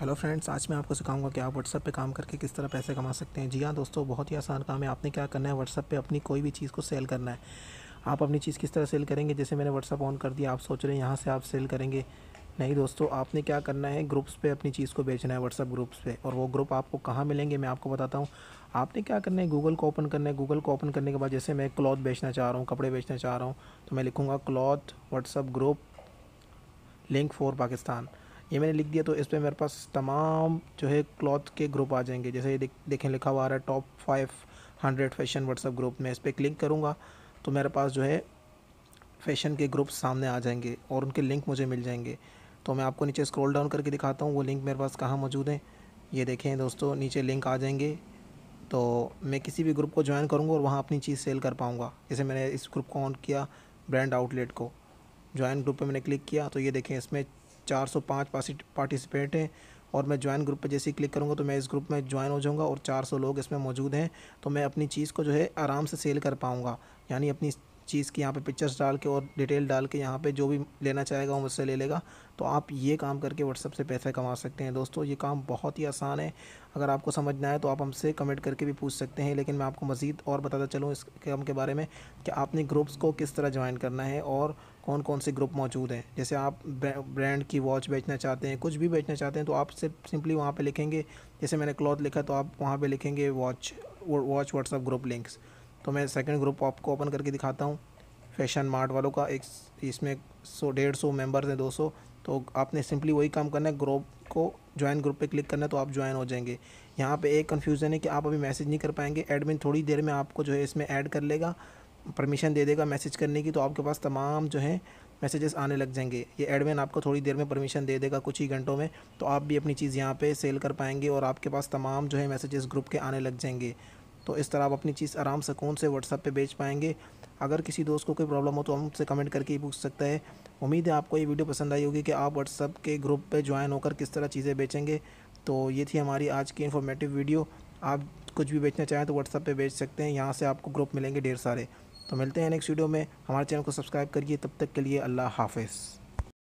hello friends आज मैं आपको सिखाऊंगा कि आप व्हाट्सअप पे काम करके किस तरह पैसे कमा सकते हैं जी हाँ दोस्तों बहुत ही आसान काम है आपने क्या करना है व्हाट्सअप पे अपनी कोई भी चीज़ को सेल करना है आप अपनी चीज़ किस तरह सेल करेंगे जैसे मैंने व्हाट्सअप ऑन कर दिया आप सोच रहे हैं यहाँ से आप सेल करेंगे नहीं दोस्तों आपने क्या करना है ग्रुप्स पर अपनी चीज़ को बेचना है व्हाट्सअप ग्रुप्स पर और वो ग्रुप आपको कहाँ मिलेंगे मैं आपको बताता हूँ आपने क्या करना है गूगल को ओपन करना है गूगल को ओपन करने के बाद जैसे मैं क्लॉथ बेचना चाह रहा हूँ कपड़े बेचना चाह रहा हूँ तो मैं लिखूँगा cloth WhatsApp group link for Pakistan ये मैंने लिख दिया तो इस पर मेरे पास तमाम जो है क्लॉथ के ग्रुप आ जाएंगे जैसे ये देखें लिखा हुआ आ रहा है top five hundred fashion WhatsApp group में इस पर क्लिक करूँगा तो मेरे पास जो है फैशन के ग्रुप सामने आ जाएंगे और उनके लिंक मुझे मिल जाएंगे तो मैं आपको नीचे स्क्रॉल डाउन करके दिखाता हूँ वो लिंक मेरे पास कहाँ मौजूद हैं ये देखें दोस्तों नीचे लिंक आ जाएंगे तो मैं किसी भी ग्रुप को ज्वाइन करूँगा और वहाँ अपनी चीज़ सेल कर पाऊँगा जैसे मैंने इस ग्रुप को ऑन किया ब्रांड आउटलेट को ज्वाइन ग्रुप पे मैंने क्लिक किया तो ये देखें इसमें चार सौ पाँच पार्टिसिपेट हैं और मैं ज्वाइन ग्रुप पर जैसे ही क्लिक करूँगा तो मैं इस ग्रुप में ज्वाइन हो जाऊँगा और 400 लोग इसमें मौजूद हैं तो मैं अपनी चीज़ को जो है आराम से सेल कर पाऊँगा यानी अपनी चीज़ की यहाँ पे पिक्चर्स डाल के और डिटेल डाल के यहाँ पे जो भी लेना चाहेगा वो मुझसे ले लेगा तो आप ये काम करके व्हाट्सअप से पैसे कमा सकते हैं दोस्तों ये काम बहुत ही आसान है अगर आपको समझना है तो आप हमसे कमेंट करके भी पूछ सकते हैं लेकिन मैं आपको मज़ीद और बताता चलूँ इस काम के बारे में कि आपने ग्रुप्स को किस तरह ज्वाइन करना है और कौन कौन से ग्रुप मौजूद हैं जैसे आप ब्रांड की वॉच बेचना चाहते हैं कुछ भी बेचना चाहते हैं तो आप सिर्फ सिंपली वहाँ पर लिखेंगे जैसे मैंने क्लॉथ लिखा तो आप वहाँ पर लिखेंगे watch watch WhatsApp group links तो मैं सेकंड ग्रुप आपको ओपन करके दिखाता हूँ फैशन मार्ट वालों का एक इसमें सौ डेढ़ सौ मेम्बर्स हैं दो सौ तो आपने सिंपली वही काम करना है ग्रुप को ज्वाइन ग्रुप पे क्लिक करना है तो आप ज्वाइन हो जाएंगे यहाँ पे एक कन्फ्यूज़न है कि आप अभी मैसेज नहीं कर पाएंगे एडमिन थोड़ी देर में आपको जो है इसमें ऐड कर लेगा परमिशन दे देगा मैसेज करने की तो आपके पास तमाम जो है मैसेजेस आने लग जाएंगे ये एडमिन आपको थोड़ी देर में परमिशन दे देगा कुछ ही घंटों में तो आप भी अपनी चीज़ यहाँ पे सेल कर पाएंगे और आपके पास तमाम जो है मैसेजेस ग्रुप के आने लग जाएंगे तो इस तरह आप अपनी चीज़ आराम कौन से व्हाट्सअप पे बेच पाएंगे अगर किसी दोस्त को कोई प्रॉब्लम हो तो हमसे कमेंट करके ही पूछ सकता है उम्मीद है आपको ये वीडियो पसंद आई होगी कि आप व्हाट्सअप के ग्रुप पे ज्वाइन होकर किस तरह चीज़ें बेचेंगे तो ये थी हमारी आज की इन्फॉर्मेटिव वीडियो आप कुछ भी बेचना चाहें तो व्हाट्सअप पर बेच सकते हैं यहाँ से आपको ग्रुप मिलेंगे ढेर सारे तो मिलते हैं नेक्स्ट वीडियो में हमारे चैनल को सब्सक्राइब करिए तब तक के लिए अल्लाह हाफिज़